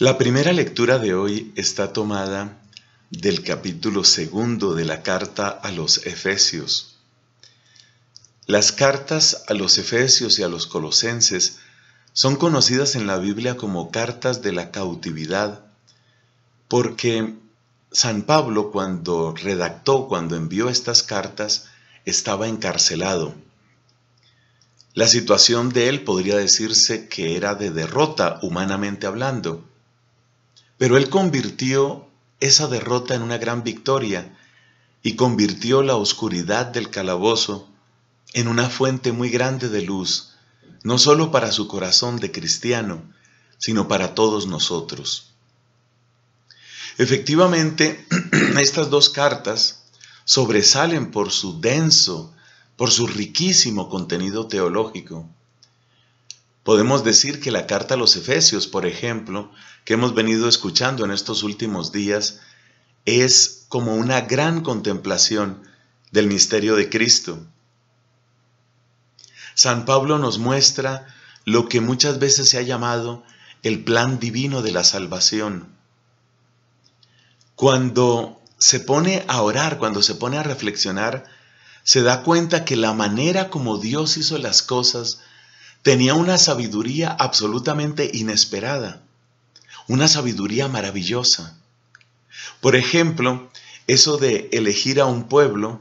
La primera lectura de hoy está tomada del capítulo segundo de la carta a los Efesios. Las cartas a los Efesios y a los Colosenses son conocidas en la Biblia como cartas de la cautividad, porque San Pablo cuando redactó, cuando envió estas cartas, estaba encarcelado. La situación de él podría decirse que era de derrota humanamente hablando pero él convirtió esa derrota en una gran victoria y convirtió la oscuridad del calabozo en una fuente muy grande de luz, no solo para su corazón de cristiano, sino para todos nosotros. Efectivamente, estas dos cartas sobresalen por su denso, por su riquísimo contenido teológico. Podemos decir que la carta a los Efesios, por ejemplo, que hemos venido escuchando en estos últimos días, es como una gran contemplación del misterio de Cristo. San Pablo nos muestra lo que muchas veces se ha llamado el plan divino de la salvación. Cuando se pone a orar, cuando se pone a reflexionar, se da cuenta que la manera como Dios hizo las cosas tenía una sabiduría absolutamente inesperada, una sabiduría maravillosa. Por ejemplo, eso de elegir a un pueblo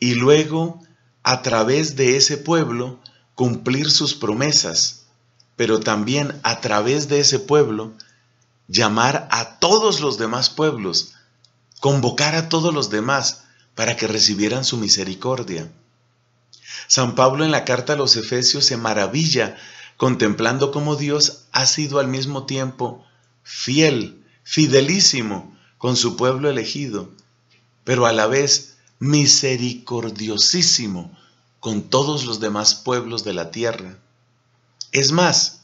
y luego, a través de ese pueblo, cumplir sus promesas, pero también a través de ese pueblo, llamar a todos los demás pueblos, convocar a todos los demás para que recibieran su misericordia. San Pablo en la carta a los Efesios se maravilla contemplando cómo Dios ha sido al mismo tiempo fiel, fidelísimo con su pueblo elegido, pero a la vez misericordiosísimo con todos los demás pueblos de la tierra. Es más,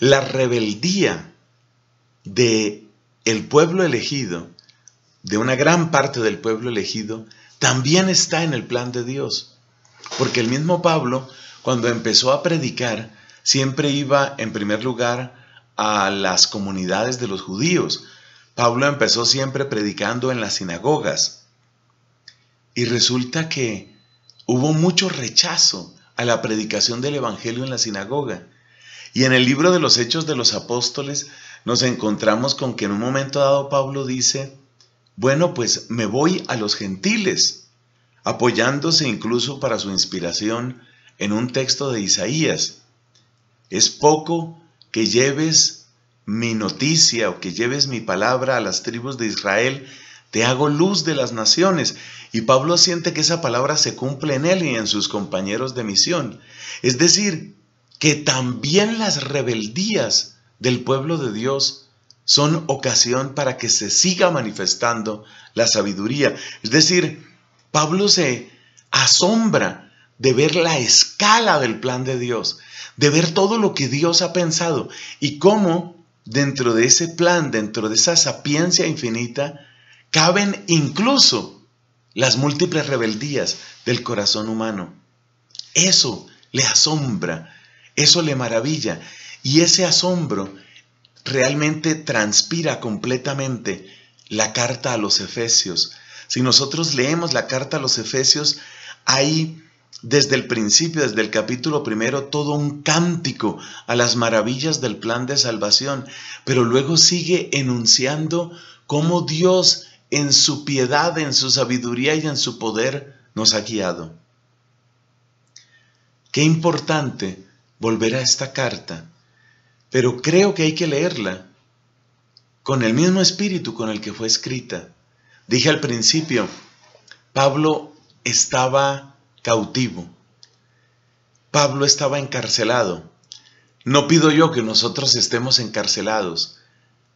la rebeldía de el pueblo elegido, de una gran parte del pueblo elegido, también está en el plan de Dios. Porque el mismo Pablo, cuando empezó a predicar, siempre iba en primer lugar a las comunidades de los judíos. Pablo empezó siempre predicando en las sinagogas. Y resulta que hubo mucho rechazo a la predicación del Evangelio en la sinagoga. Y en el libro de los Hechos de los Apóstoles nos encontramos con que en un momento dado Pablo dice, bueno, pues me voy a los gentiles, apoyándose incluso para su inspiración en un texto de Isaías. Es poco que lleves mi noticia o que lleves mi palabra a las tribus de Israel, te hago luz de las naciones. Y Pablo siente que esa palabra se cumple en él y en sus compañeros de misión. Es decir, que también las rebeldías del pueblo de Dios son ocasión para que se siga manifestando la sabiduría. Es decir, Pablo se asombra de ver la escala del plan de Dios, de ver todo lo que Dios ha pensado y cómo dentro de ese plan, dentro de esa sapiencia infinita, caben incluso las múltiples rebeldías del corazón humano. Eso le asombra, eso le maravilla y ese asombro realmente transpira completamente la carta a los Efesios. Si nosotros leemos la carta a los Efesios, hay desde el principio, desde el capítulo primero, todo un cántico a las maravillas del plan de salvación, pero luego sigue enunciando cómo Dios en su piedad, en su sabiduría y en su poder nos ha guiado. Qué importante volver a esta carta pero creo que hay que leerla con el mismo espíritu con el que fue escrita. Dije al principio, Pablo estaba cautivo, Pablo estaba encarcelado. No pido yo que nosotros estemos encarcelados,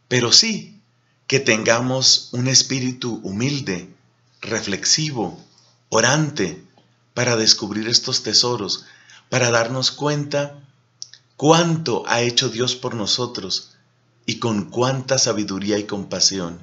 pero sí que tengamos un espíritu humilde, reflexivo, orante, para descubrir estos tesoros, para darnos cuenta cuánto ha hecho Dios por nosotros y con cuánta sabiduría y compasión.